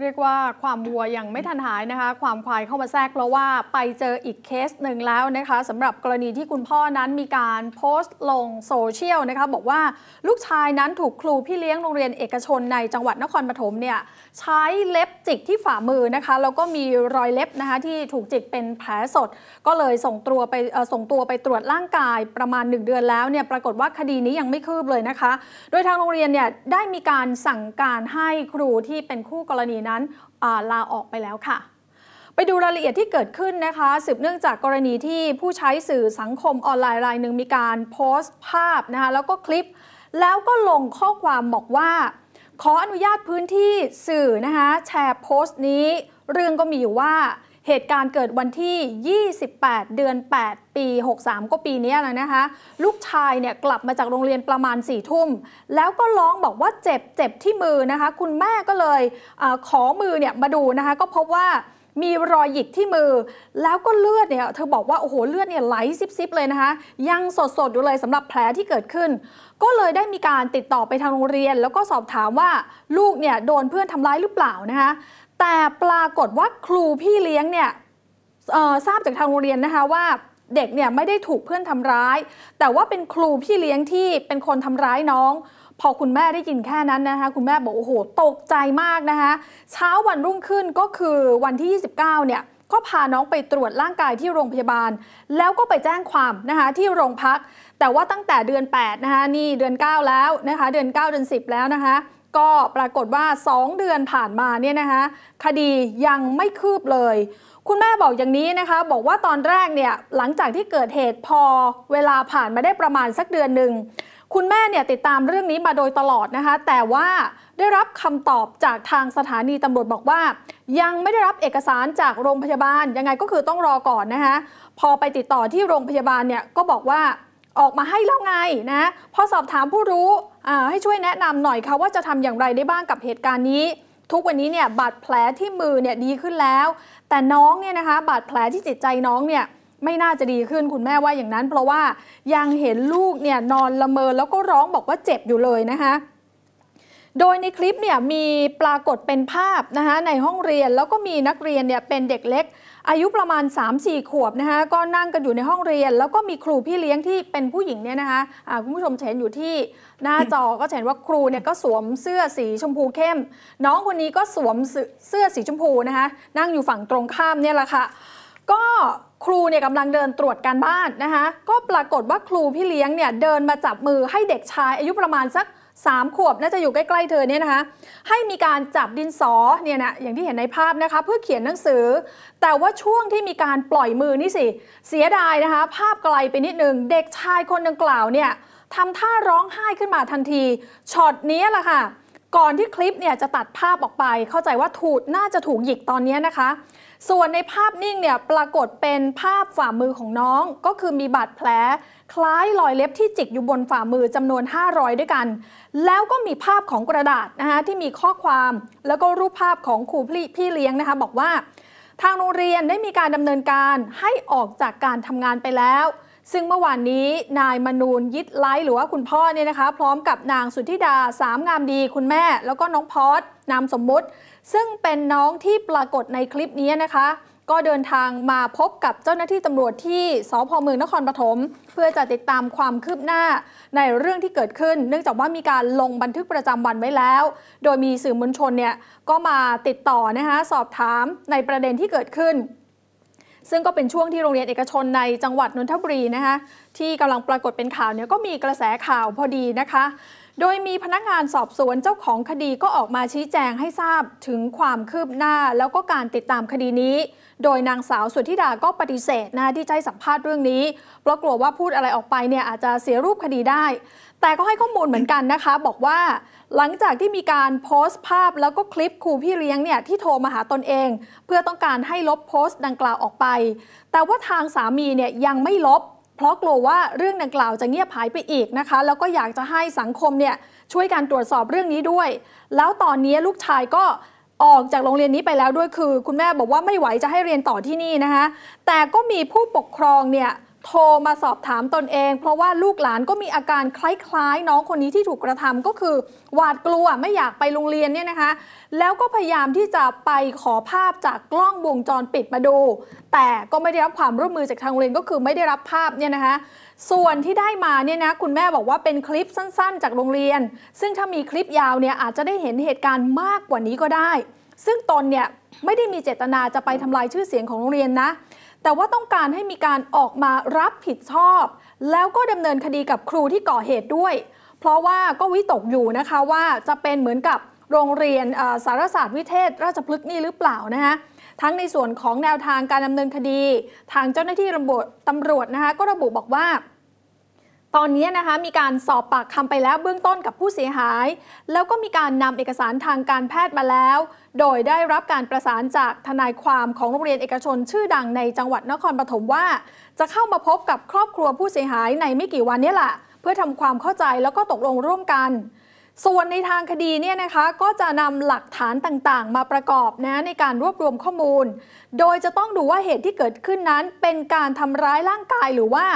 เรียกว่าความวัวยังไม่ทันหายนะคะ ความควายเข้ามาแทรกเพราะว่า ไปเจออีกเคสหนึ่งแล้วนะคะสำหรับกรณีที่คุณพ่อนั้นมีการโพสต์ลงโซเชียลนะคะบอกว่าลูกชายนั้นถูกครูพี่เลี้ยงโรงเรียนเอกชนในจังหวัดนครปฐมเนี่ย ใช้เล็บจิกที่ฝ่ามือนะคะ แล้วก็มีรอยเล็บนะคะที่ถูกจิกเป็นแผลสด ก็เลยส่งตัวไปส่งตัวไปตรวจร่างกายประมาณ 1 เดือนแล้วเนี่ยปรากฏว่าคดีนี้ยังไม่คืบเลยนะคะ โดยทางโรงเรียนเนี่ยได้มีการสั่งการให้ครูที่เป็นคู่กรณีนั้นลาออกไปแล้วค่ะ ไปดูรายละเอียดที่เกิดขึ้นนะคะ สืบเนื่องจากกรณีที่ผู้ใช้สื่อสังคมออนไลน์รายหนึ่งมีการโพสต์ภาพนะคะแล้วก็คลิป แล้วก็ลงข้อความบอกว่า ขออนุญาตพื้นที่สื่อนะคะแชร์โพสต์นี้ เรื่องก็มีอยู่ว่าเหตุการณ์เกิดวันที่ 28 เดือน 8 ปี 63 ก็ปีนี้แล้วนะคะ ลูกชายเนี่ยกลับมาจากโรงเรียนประมาณ4ี่ทุ่มแล้วก็ร้องบอกว่าเจ็บเจ็บที่มือนะคะ คุณแม่ก็เลยอขอมือเนี่ยมาดูนะคะ ก็พบว่ามีรอยหยิกที่มือ แล้วก็เลือดเนี่ย เธอบอกว่าโอ้โหเลือดเนี่ยไหลซิบๆเลยนะคะ ยังสดๆอยู่เลยสำหรับแผลที่เกิดขึ้น ก็เลยได้มีการติดต่อไปทางโรงเรียน แล้วก็สอบถามว่าลูกเนี่ยโดนเพื่อนทำร้ายหรือเปล่านะคะแต่ปรากฏว่าครูพี่เลี้ยงเนี่ยทราบจากทางโรงเรียนนะคะว่าเด็กเนี่ยไม่ได้ถูกเพื่อนทำร้าย แต่ว่าเป็นครูพี่เลี้ยงที่เป็นคนทำร้ายน้อง พอคุณแม่ได้ยินแค่นั้นนะคะ คุณแม่บอกโอ้โหตกใจมากนะคะ เช้าวันรุ่งขึ้นก็คือวันที่ 29เนี่ยก็พาน้องไปตรวจร่างกายที่โรงพยาบาล แล้วก็ไปแจ้งความนะคะที่โรงพัก แต่ว่าตั้งแต่เดือน8นะคะนี่เดือน9แล้วนะคะ เดือน 9 เดือน 10 แล้วนะคะก็ปรากฏว่า 2 เดือนผ่านมาเนี่ยนะคะคดียังไม่คืบเลย คุณแม่บอกอย่างนี้นะคะบอกว่าตอนแรกเนี่ยหลังจากที่เกิดเหตุพอเวลาผ่านมาได้ประมาณสักเดือนหนึ่งคุณแม่เนี่ยติดตามเรื่องนี้มาโดยตลอดนะคะแต่ว่าได้รับคำตอบจากทางสถานีตำรวจ บอกว่า ยังไม่ได้รับเอกสารจากโรงพยาบาล ยังไงก็คือต้องรอก่อนนะคะพอไปติดต่อที่โรงพยาบาลเนี่ยก็บอกว่าออกมาให้แล้วไงนะพอสอบถามผู้รู้ให้ช่วยแนะนำหน่อยค่ะว่าจะทำอย่างไรได้บ้างกับเหตุการณ์นี้ ทุกวันนี้เนี่ยบาดแผลที่มือเนี่ยดีขึ้นแล้ว แต่น้องเนี่ยนะคะบาดแผลที่จิตใจน้องเนี่ยไม่น่าจะดีขึ้นคุณแม่ว่าอย่างนั้น เพราะว่ายังเห็นลูกเนี่ยนอนละเมอแล้วก็ร้องบอกว่าเจ็บอยู่เลยนะคะโดยในคลิปเนี่ยมีปรากฏเป็นภาพนะคะในห้องเรียนแล้วก็มีนักเรียนเนี่ยเป็นเด็กเล็กอายุประมาณ 3-4ขวบนะคะก็นั่งกันอยู่ในห้องเรียน แล้วก็มีครูพี่เลี้ยงที่เป็นผู้หญิงเนี่ยนะคะะคุณผู้ชมเห็นอยู่ที่หน้าจอก็เห็นว่าครูเนี่ยก็สวมเสื้อสีชมพูเข้ม น้องคนนี้ก็สวมเสื้อสีชมพูนะคะนั่งอยู่ฝั่งตรงข้ามเนี่ยแหละค่ะก็ครูเนี่ยกำลังเดินตรวจการบ้านนะคะ ก็ปรากฏว่าครูพี่เลี้ยงเนี่ยเดินมาจับมือให้เด็กชาย อายุประมาณสัก3 ขวบน่าจะอยู่ใกล้ ๆเธอเนี่ยนะคะ ให้มีการจับดินสอเนี่ยนะอย่างที่เห็นในภาพนะคะ เพื่อเขียนหนังสือ แต่ว่าช่วงที่มีการปล่อยมือนี่สิ เสียดายนะคะ ภาพไกลไปนิดนึง เด็กชายคนดังกล่าวเนี่ยทำท่าร้องไห้ขึ้นมาทันทีช็อตนี้แหละค่ะ ก่อนที่คลิปเนี่ยจะตัดภาพออกไปเข้าใจว่าถูกน่าจะถูกหยิกตอนนี้นะคะส่วนในภาพนิ่งเนี่ยปรากฏเป็นภาพฝ่ามือของน้อง ก็คือมีบาดแผลคล้ายรอยเล็บที่จิกอยู่บนฝ่ามือจำนวน5รอยด้วยกัน แล้วก็มีภาพของกระดาษนะคะที่มีข้อความ แล้วก็รูปภาพของครูพี่เลี้ยงนะคะ บอกว่า ทางโรงเรียนได้มีการดำเนินการให้ออกจากการทำงานไปแล้วซึ่งเมื่อวานนี้นายมนูนยิดไลท์หรือว่าคุณพ่อเนี่ยนะคะ พร้อมกับนางสุธิดาสามงามดีคุณแม่ แล้วก็น้องพอดนามสมมุติ ซึ่งเป็นน้องที่ปรากฏในคลิปนี้นะคะ ก็เดินทางมาพบกับเจ้าหน้าที่ตำรวจที่สพเมืองนครปฐม เพื่อจะติดตามความคืบหน้าในเรื่องที่เกิดขึ้น เนื่องจากว่ามีการลงบันทึกประจำวันไว้แล้ว โดยมีสื่อมวลชนเนี่ยก็มาติดต่อนะคะสอบถามในประเด็นที่เกิดขึ้นซึ่งก็เป็นช่วงที่โรงเรียนเอกชนในจังหวัดนนทบุรีนะคะที่กำลังปรากฏเป็นข่าวเนี่ยก็มีกระแสข่าวพอดีนะคะ โดยมีพนักงานสอบสวนเจ้าของคดีก็ออกมาชี้แจงให้ทราบถึงความคืบหน้าแล้วก็การติดตามคดีนี้ โดยนางสาวสุธิดาก็ปฏิเสธนะที่จะให้สัมภาษณ์เรื่องนี้ เพราะกลัวว่าพูดอะไรออกไปเนี่ยอาจจะเสียรูปคดีได้ แต่ก็ให้ข้อมูลเหมือนกันนะคะ บอกว่า หลังจากที่มีการโพสต์ภาพแล้วก็คลิปครูพี่เลี้ยงเนี่ยที่โทรมาหาตนเอง เพื่อต้องการให้ลบโพสต์ดังกล่าวออกไป แต่ว่าทางสามีเนี่ยยังไม่ลบเพราะกลัวว่าเรื่องดังกล่าวจะเงียบหายไปอีกนะคะ แล้วก็อยากจะให้สังคมเนี่ยช่วยการตรวจสอบเรื่องนี้ด้วย แล้วตอนนี้ลูกชายก็ออกจากโรงเรียนนี้ไปแล้วด้วยคือ คุณแม่บอกว่าไม่ไหวจะให้เรียนต่อที่นี่นะคะแต่ก็มีผู้ปกครองเนี่ยโทรมาสอบถามตนเอง เพราะว่าลูกหลานก็มีอาการคล้ายๆ น้องคนนี้ที่ถูกกระทำก็คือหวาดกลัวไม่อยากไปโรงเรียนเนี่ยนะคะ แล้วก็พยายามที่จะไปขอภาพจากกล้องวงจรปิดมาดู แต่ก็ไม่ได้รับความร่วมมือจากทางโรงเรียนก็คือไม่ได้รับภาพเนี่ยนะคะ ส่วนที่ได้มาเนี่ยนะคุณแม่บอกว่าเป็นคลิปสั้นๆ จากโรงเรียน ซึ่งถ้ามีคลิปยาวเนี่ยอาจจะได้เห็นเหตุการณ์มากกว่านี้ก็ได้ ซึ่งตนเนี่ยไม่ได้มีเจตนาจะไปทำลายชื่อเสียงของโรงเรียนนะแต่ว่าต้องการให้มีการออกมารับผิดชอบ แล้วก็ดำเนินคดีกับครูที่ก่อเหตุด้วย เพราะว่าก็วิตกอยู่นะคะว่าจะเป็นเหมือนกับโรงเรียนสารศาสตร์วิเทศ ราชพฤกษ์นี่หรือเปล่านะคะทั้งในส่วนของแนวทางการดำเนินคดี ทางเจ้าหน้าที่ตำรวจนะคะก็ระบุบอกว่าตอนนี้นะคะมีการสอบปากคำไปแล้วเบื้องต้นกับผู้เสียหาย แล้วก็มีการนำเอกสารทางการแพทย์มาแล้ว โดยได้รับการประสานจากทนายความของโรงเรียนเอกชนชื่อดังในจังหวัดนครปฐมว่าจะเข้ามาพบกับครอบครัวผู้เสียหายในไม่กี่วันนี้แหละเพื่อทำความเข้าใจแล้วก็ตกลงร่วมกัน ส่วนในทางคดีเนี่ยนะคะก็จะนำหลักฐานต่างๆ มาประกอบนะในการรวบรวมข้อมูล โดยจะต้องดูว่าเหตุที่เกิดขึ้นนั้นเป็นการทำร้ายร่างกายหรือว่า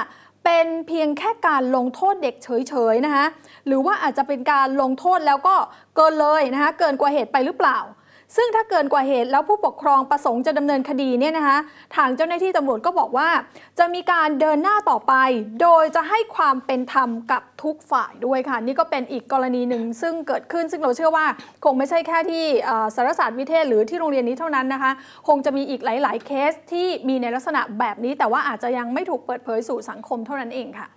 เป็นเพียงแค่การลงโทษเด็กเฉยๆนะคะหรือว่าอาจจะเป็นการลงโทษแล้วก็เกินเลยนะคะเกินกว่าเหตุไปหรือเปล่าซึ่งถ้าเกินกว่าเหตุแล้วผู้ปกครองประสงค์จะดำเนินคดีเนี่ยนะคะ ทางเจ้าหน้าที่ตำรวจก็บอกว่า จะมีการเดินหน้าต่อไป โดยจะให้ความเป็นธรรมกับทุกฝ่ายด้วยค่ะ นี่ก็เป็นอีกกรณีหนึ่งซึ่งเกิดขึ้นซึ่งเราเชื่อว่า คงไม่ใช่แค่ที่สารศาสตร์วิเทศหรือที่โรงเรียนนี้เท่านั้นนะคะ คงจะมีอีกหลาย ๆ เคสที่มีในลักษณะแบบนี้ แต่ว่าอาจจะยังไม่ถูกเปิดเผยสู่สังคมเท่านั้นเองค่ะ